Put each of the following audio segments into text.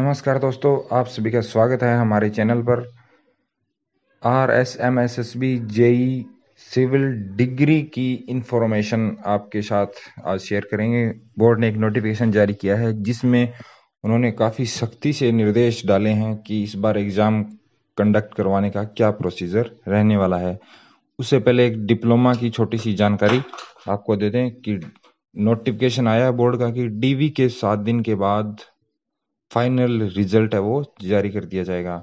नमस्कार दोस्तों आप सभी का स्वागत है हमारे चैनल पर R S M S S B JE civil degree की इंफॉर्मेशन आपके साथ आज शेयर करेंगे बोर्ड ने एक नोटिफिकेशन जारी किया है जिसमें उन्होंने काफ़ी सख्ती से निर्देश डाले हैं कि इस बार एग्ज़ाम कंडक्ट करवाने का क्या प्रोसीजर रहने वाला है उससे पहले एक डिप्लोमा की छोटी सी जानकारी आपको दे दें कि नोटिफिकेशन आया बोर्ड का कि डीवी के सात दिन के बाद फाइनल रिजल्ट है वो जारी कर दिया जाएगा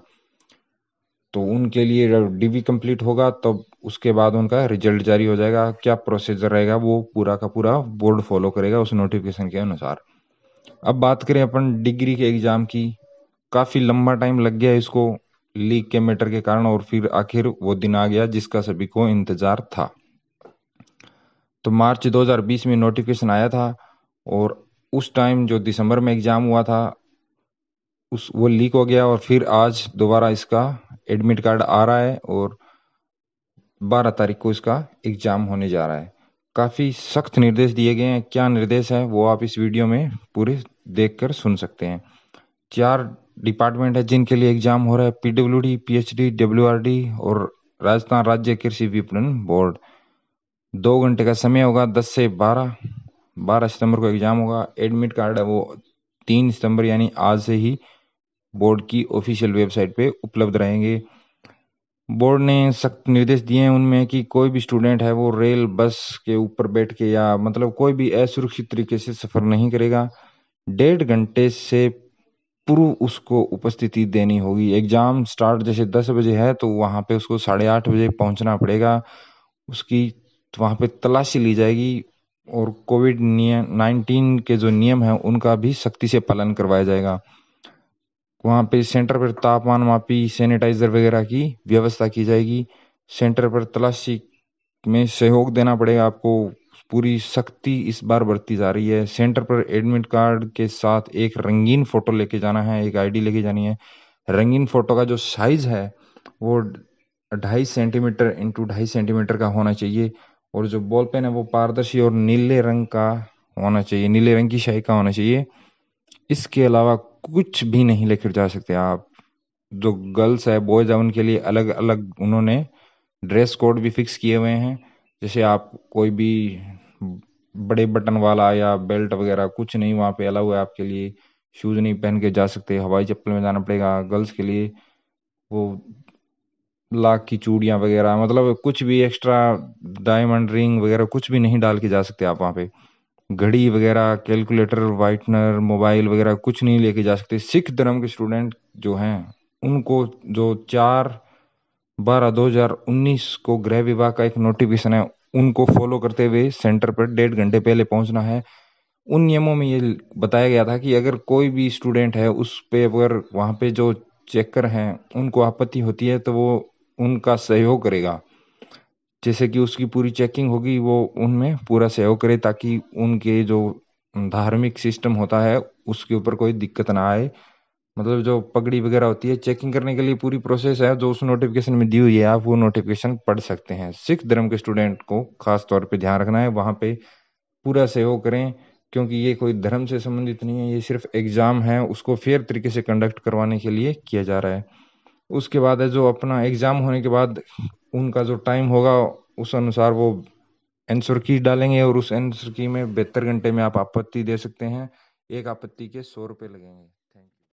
तो उनके लिए डीवी कंप्लीट होगा तब उसके बाद उनका रिजल्ट जारी हो जाएगा क्या प्रोसीजर रहेगा वो पूरा का पूरा बोर्ड फॉलो करेगा उस नोटिफिकेशन के अनुसार अब बात करें अपन डिग्री के एग्ज़ाम की काफ़ी लंबा टाइम लग गया इसको लीक के मैटर के कारण और फिर आखिर वो दिन आ गया जिसका सभी को इंतज़ार था तो मार्च 2020 में नोटिफिकेशन आया था और उस टाइम जो दिसंबर में एग्ज़ाम हुआ था उस वो लीक हो गया और फिर आज दोबारा इसका एडमिट कार्ड आ रहा है और बारह तारीख को इसका एग्जाम होने जा रहा है काफ़ी सख्त निर्देश दिए गए हैं क्या निर्देश है वो आप इस वीडियो में पूरे देख सुन सकते हैं चार डिपार्टमेंट है जिनके लिए एग्जाम हो रहा है P W D P H D W R D और राजस्थान राज्य कृषि विपणन बोर्ड दो घंटे का समय होगा दस से बारह बारह सितंबर को एग्ज़ाम होगा एडमिट कार्ड है वो तीन सितंबर यानी आज से ही बोर्ड की ऑफिशियल वेबसाइट पे उपलब्ध रहेंगे बोर्ड ने सख्त निर्देश दिए हैं उनमें कि कोई भी स्टूडेंट है वो रेल बस के ऊपर बैठ के या मतलब कोई भी असुरक्षित तरीके से सफ़र नहीं करेगा डेढ़ घंटे से पूर्व उसको उपस्थिति देनी होगी एग्ज़ाम स्टार्ट जैसे दस बजे है तो वहां पे उसको साढ़े आठ बजे पहुंचना पड़ेगा उसकी तो वहां पे तलाशी ली जाएगी और कोविड नियम नाइन्टीन के जो नियम है उनका भी सख्ती से पालन करवाया जाएगा वहाँ पे सेंटर पर तापमान मापी सैनिटाइजर वगैरह की व्यवस्था की जाएगी सेंटर पर तलाशी में सहयोग देना पड़ेगा आपको पूरी सख्ती इस बार बरती जा रही है सेंटर पर एडमिट कार्ड के साथ एक रंगीन फ़ोटो लेके जाना है एक आईडी लेके जानी है रंगीन फ़ोटो का जो साइज़ है वो ढाई सेंटीमीटर इंटू ढाई सेंटीमीटर का होना चाहिए और जो बॉल पेन है वो पारदर्शी और नीले रंग का होना चाहिए नीले रंग की शाही का होना चाहिए इसके अलावा कुछ भी नहीं लेकर जा सकते आप जो गर्ल्स है बॉयज है उनके लिए अलग अलग उन्होंने ड्रेस कोड भी फिक्स किए हुए हैं जैसे आप कोई भी बड़े बटन वाला या बेल्ट वगैरह कुछ नहीं वहाँ पे अलाउ है आपके लिए शूज़ नहीं पहन के जा सकते हवाई चप्पल में जाना पड़ेगा गर्ल्स के लिए वो लाख की चूड़ियाँ वगैरह मतलब कुछ भी एक्स्ट्रा डायमंड रिंग वगैरह कुछ भी नहीं डाल के जा सकते आप वहाँ पे घड़ी वगैरह कैलकुलेटर वाइटनर मोबाइल वगैरह कुछ नहीं लेके जा सकते सिख धर्म के स्टूडेंट जो हैं उनको जो चार बारह दो हज़ार उन्नीस को गृह विभाग का एक नोटिफिकेशन है उनको फॉलो करते हुए सेंटर पर डेढ़ घंटे पहले पहुंचना है उन नियमों में ये बताया गया था कि अगर कोई भी स्टूडेंट है उस पे अगर वहाँ पे जो चेकर हैं उनको आपत्ति होती है तो वो उनका सहयोग करेगा जैसे कि उसकी पूरी चेकिंग होगी वो उनमें पूरा सहयोग करे ताकि उनके जो धार्मिक सिस्टम होता है उसके ऊपर कोई दिक्कत ना आए मतलब जो पगड़ी वगैरह होती है चेकिंग करने के लिए पूरी प्रोसेस है जो उस नोटिफिकेशन में दी हुई है आप वो नोटिफिकेशन पढ़ सकते हैं सिख धर्म के स्टूडेंट को खास तौर पे ध्यान रखना है वहाँ पे पूरा सहयोग करें क्योंकि ये कोई धर्म से संबंधित नहीं है ये सिर्फ एग्ज़ाम है उसको फेयर तरीके से कंडक्ट करवाने के लिए किया जा रहा है उसके बाद है जो अपना एग्ज़ाम होने के बाद उनका जो टाइम होगा उस अनुसार वो एंसर की डालेंगे और उस एंसर की में बेहतर घंटे में आप आपत्ति दे सकते हैं एक आपत्ति के सौ रुपये लगेंगे